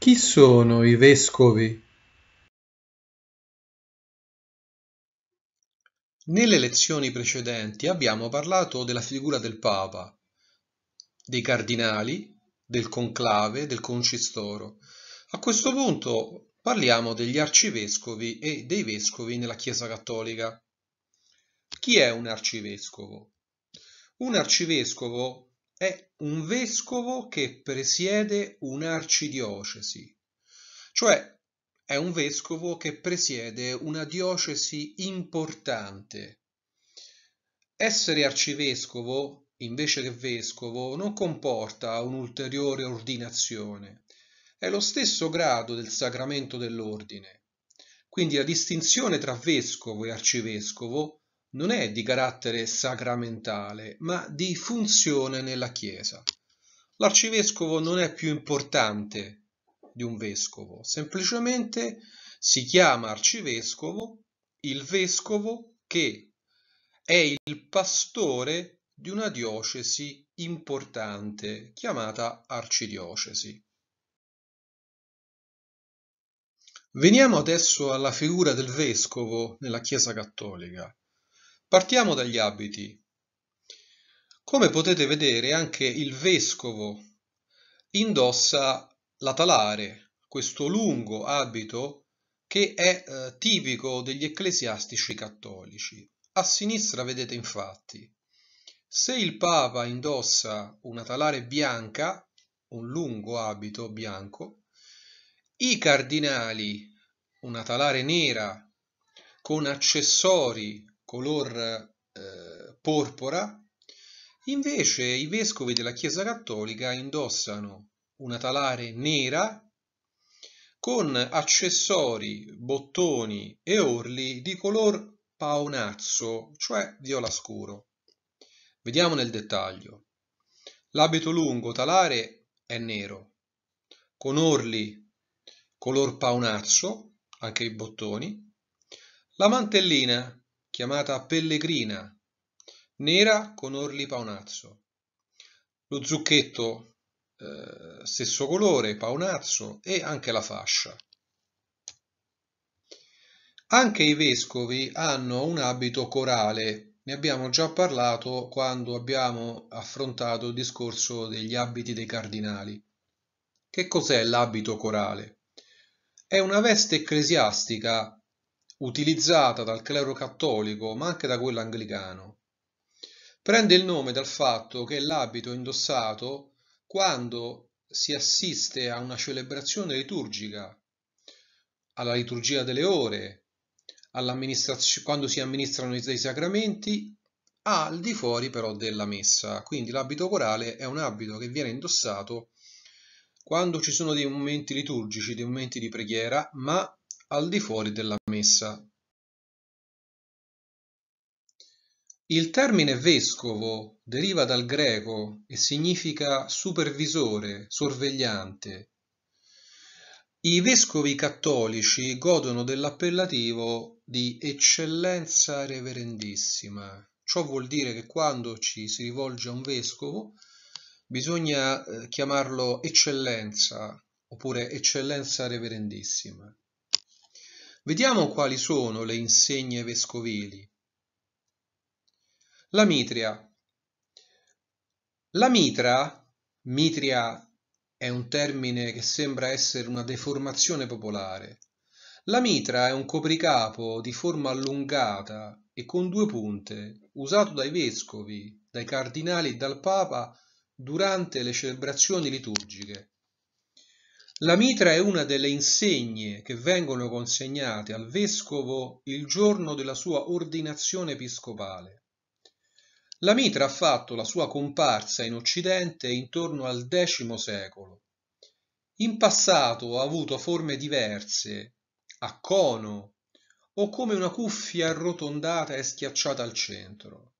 Chi sono i vescovi? Nelle lezioni precedenti abbiamo parlato della figura del Papa, dei cardinali, del conclave, del concistoro. A questo punto parliamo degli arcivescovi e dei vescovi nella Chiesa Cattolica. Chi è un arcivescovo? Un arcivescovo è un vescovo che presiede un'arcidiocesi, cioè è un vescovo che presiede una diocesi importante. Essere arcivescovo, invece che vescovo, non comporta un'ulteriore ordinazione. È lo stesso grado del sacramento dell'ordine. Quindi la distinzione tra vescovo e arcivescovo non è di carattere sacramentale, ma di funzione nella Chiesa. L'arcivescovo non è più importante di un vescovo, semplicemente si chiama arcivescovo il vescovo che è il pastore di una diocesi importante chiamata arcidiocesi. Veniamo adesso alla figura del vescovo nella Chiesa cattolica. Partiamo dagli abiti. Come potete vedere anche il vescovo indossa la talare, questo lungo abito che è eh, tipico degli ecclesiastici cattolici. A sinistra vedete infatti, se il Papa indossa una talare bianca, un lungo abito bianco, i cardinali una talare nera con accessori color eh, porpora, invece i vescovi della Chiesa Cattolica indossano una talare nera con accessori, bottoni e orli di color paonazzo, cioè viola scuro. Vediamo nel dettaglio. L'abito lungo talare è nero, con orli color paonazzo, anche i bottoni, la mantellina chiamata pellegrina, nera con orli paonazzo. Lo zucchetto eh, stesso colore, paonazzo e anche la fascia. Anche i vescovi hanno un abito corale, ne abbiamo già parlato quando abbiamo affrontato il discorso degli abiti dei cardinali. Che cos'è l'abito corale? È una veste ecclesiastica utilizzata dal clero cattolico ma anche da quello anglicano. Prende il nome dal fatto che è l'abito indossato quando si assiste a una celebrazione liturgica, alla liturgia delle ore, quando si amministrano i sacramenti, al di fuori però della messa. Quindi l'abito corale è un abito che viene indossato quando ci sono dei momenti liturgici, dei momenti di preghiera, ma al di fuori della messa. Il termine vescovo deriva dal greco e significa supervisore, sorvegliante. I vescovi cattolici godono dell'appellativo di eccellenza reverendissima. Ciò vuol dire che quando ci si rivolge a un vescovo bisogna eh, chiamarlo eccellenza oppure eccellenza reverendissima. Vediamo quali sono le insegne vescovili. La mitria. La mitra, mitria è un termine che sembra essere una deformazione popolare. La mitra è un copricapo di forma allungata e con due punte, usato dai vescovi, dai cardinali e dal papa durante le celebrazioni liturgiche. La mitra è una delle insegne che vengono consegnate al vescovo il giorno della sua ordinazione episcopale. La mitra ha fatto la sua comparsa in Occidente intorno al X secolo. In passato ha avuto forme diverse, a cono o come una cuffia arrotondata e schiacciata al centro.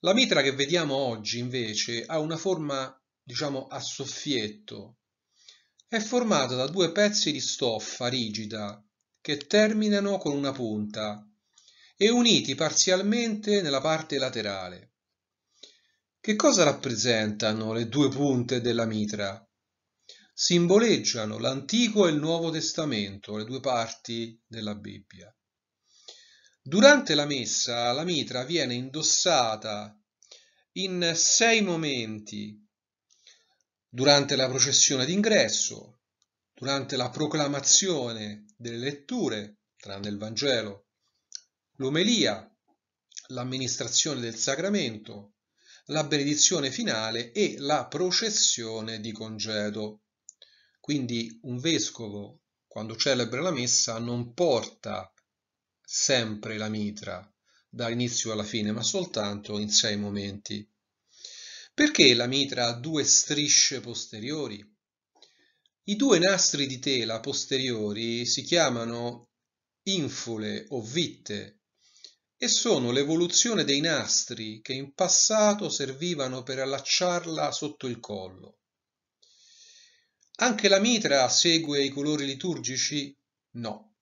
La mitra che vediamo oggi invece ha una forma, diciamo, a soffietto, è formata da due pezzi di stoffa rigida che terminano con una punta e uniti parzialmente nella parte laterale. Che cosa rappresentano le due punte della mitra? Simboleggiano l'Antico e il Nuovo Testamento, le due parti della Bibbia. Durante la messa la mitra viene indossata in sei momenti durante la processione d'ingresso, durante la proclamazione delle letture, tranne il Vangelo, l'omelia, l'amministrazione del sacramento, la benedizione finale e la processione di congedo. Quindi un vescovo, quando celebra la messa, non porta sempre la mitra dall'inizio alla fine, ma soltanto in sei momenti. Perché la mitra ha due strisce posteriori? I due nastri di tela posteriori si chiamano infule o vitte e sono l'evoluzione dei nastri che in passato servivano per allacciarla sotto il collo. Anche la mitra segue i colori liturgici? No,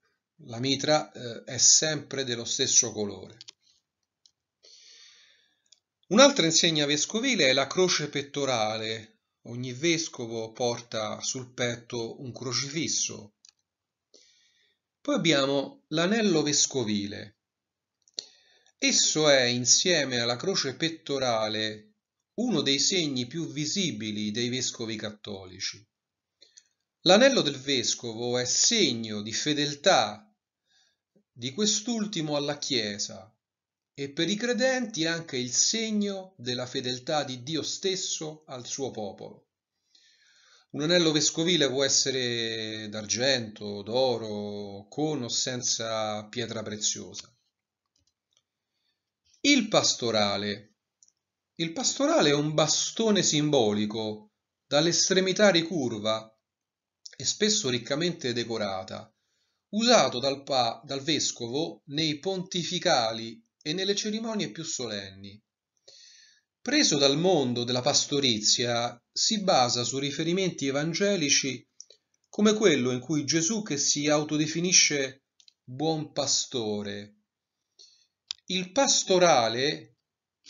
la mitra eh, è sempre dello stesso colore. Un'altra insegna vescovile è la croce pettorale. Ogni vescovo porta sul petto un crocifisso. Poi abbiamo l'anello vescovile. Esso è, insieme alla croce pettorale, uno dei segni più visibili dei vescovi cattolici. L'anello del vescovo è segno di fedeltà di quest'ultimo alla Chiesa, e per i credenti anche il segno della fedeltà di Dio stesso al suo popolo. Un anello vescovile può essere d'argento, d'oro, con o senza pietra preziosa. Il pastorale. Il pastorale è un bastone simbolico dall'estremità ricurva e spesso riccamente decorata, usato dal, pa- dal vescovo nei pontificali e nelle cerimonie più solenni. Preso dal mondo della pastorizia, si basa su riferimenti evangelici come quello in cui Gesù che si autodefinisce buon pastore. Il pastorale,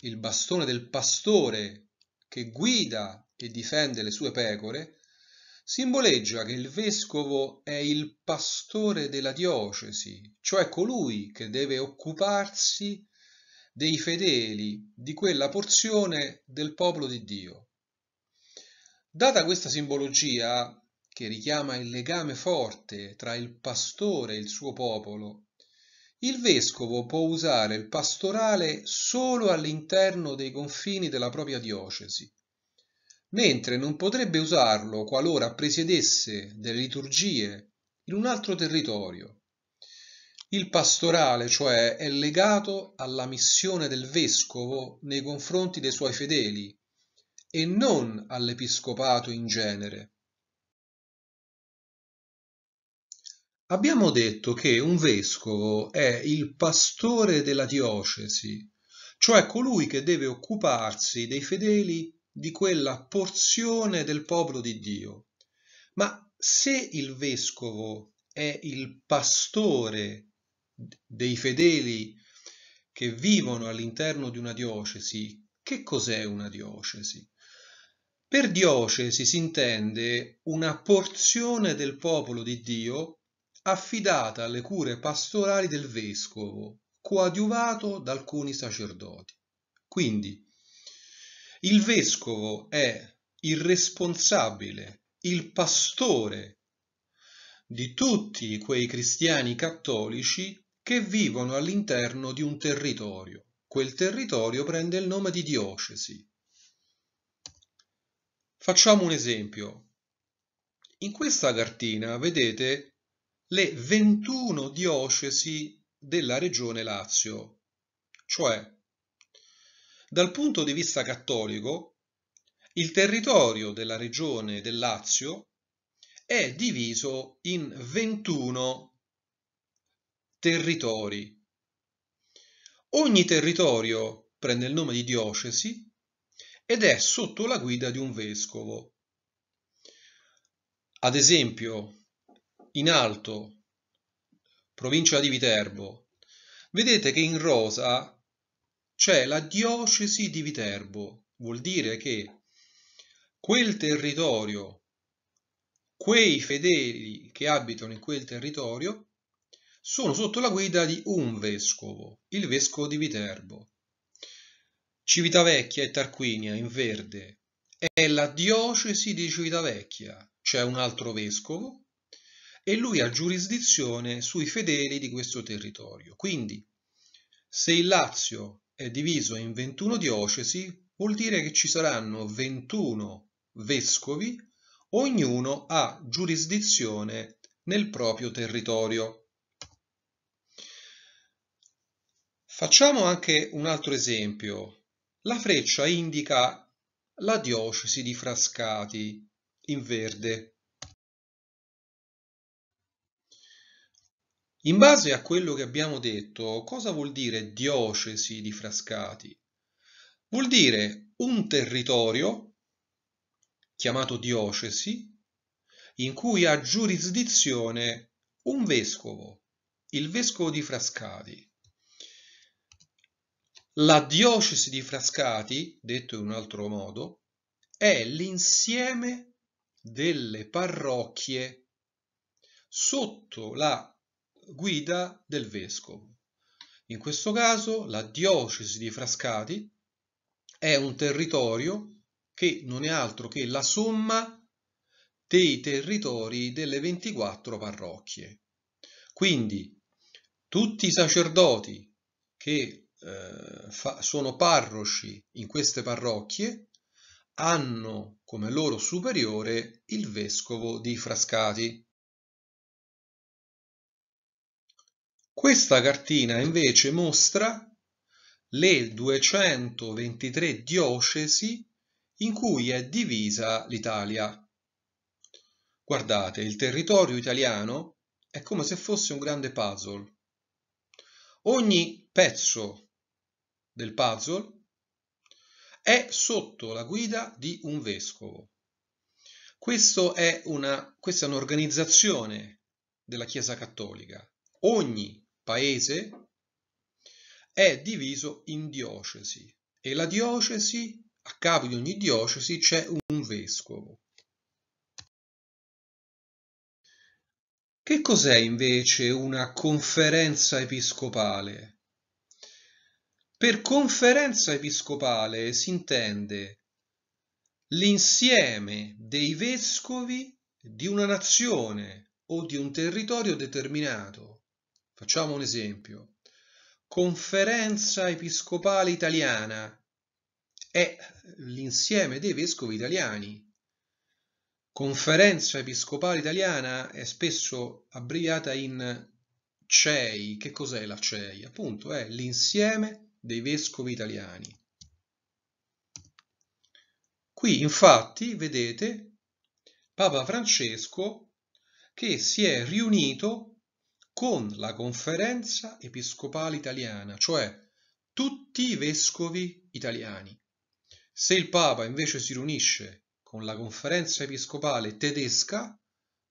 il bastone del pastore che guida e difende le sue pecore, simboleggia che il vescovo è il pastore della diocesi, cioè colui che deve occuparsi di dei fedeli di quella porzione del popolo di Dio. Data questa simbologia, che richiama il legame forte tra il pastore e il suo popolo, il vescovo può usare il pastorale solo all'interno dei confini della propria diocesi, mentre non potrebbe usarlo qualora presiedesse delle liturgie in un altro territorio il pastorale, cioè, è legato alla missione del vescovo nei confronti dei suoi fedeli e non all'episcopato in genere. Abbiamo detto che un vescovo è il pastore della diocesi, cioè colui che deve occuparsi dei fedeli di quella porzione del popolo di Dio. Ma se il vescovo è il pastore dei fedeli che vivono all'interno di una diocesi, che cos'è una diocesi? Per diocesi si intende una porzione del popolo di Dio affidata alle cure pastorali del vescovo, coadiuvato da alcuni sacerdoti. Quindi il vescovo è il responsabile, il pastore di tutti quei cristiani cattolici che vivono all'interno di un territorio. Quel territorio prende il nome di diocesi. Facciamo un esempio. In questa cartina vedete le 21 diocesi della regione Lazio, cioè dal punto di vista cattolico il territorio della regione del Lazio è diviso in 21 diocesi territori. Ogni territorio prende il nome di diocesi ed è sotto la guida di un vescovo. Ad esempio, in alto, provincia di Viterbo, vedete che in rosa c'è la diocesi di Viterbo, vuol dire che quel territorio, quei fedeli che abitano in quel territorio, sono sotto la guida di un vescovo, il vescovo di Viterbo. Civitavecchia e Tarquinia in verde è la diocesi di Civitavecchia, c'è un altro vescovo e lui ha giurisdizione sui fedeli di questo territorio. Quindi, se il Lazio è diviso in 21 diocesi, vuol dire che ci saranno 21 vescovi, ognuno ha giurisdizione nel proprio territorio. Facciamo anche un altro esempio. La freccia indica la diocesi di Frascati in verde. In base a quello che abbiamo detto, cosa vuol dire diocesi di Frascati? Vuol dire un territorio chiamato diocesi in cui ha giurisdizione un vescovo, il vescovo di Frascati. La diocesi di Frascati, detto in un altro modo, è l'insieme delle parrocchie sotto la guida del vescovo. In questo caso la diocesi di Frascati è un territorio che non è altro che la somma dei territori delle 24 parrocchie. Quindi tutti i sacerdoti che eh, fa, sono parroci in queste parrocchie hanno come loro superiore il vescovo di Frascati. Questa cartina invece mostra le 223 diocesi in cui è divisa l'Italia. Guardate, il territorio italiano è come se fosse un grande puzzle. Ogni pezzo del puzzle è sotto la guida di un vescovo. È una, questa è un'organizzazione della Chiesa Cattolica. Ogni paese è diviso in diocesi e la diocesi, a capo di ogni diocesi c'è un vescovo. Che cos'è invece una conferenza episcopale? Per conferenza episcopale si intende l'insieme dei vescovi di una nazione o di un territorio determinato. Facciamo un esempio. Conferenza episcopale italiana è l'insieme dei vescovi italiani. Conferenza episcopale italiana è spesso abbreviata in CEI. Che cos'è la CEI? Appunto, è l'insieme dei vescovi italiani. Qui infatti vedete Papa Francesco che si è riunito con la conferenza episcopale italiana, cioè tutti i vescovi italiani. Se il Papa invece si riunisce con la conferenza episcopale tedesca,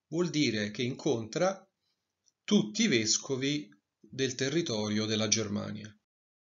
vuol dire che incontra tutti i vescovi del territorio della Germania.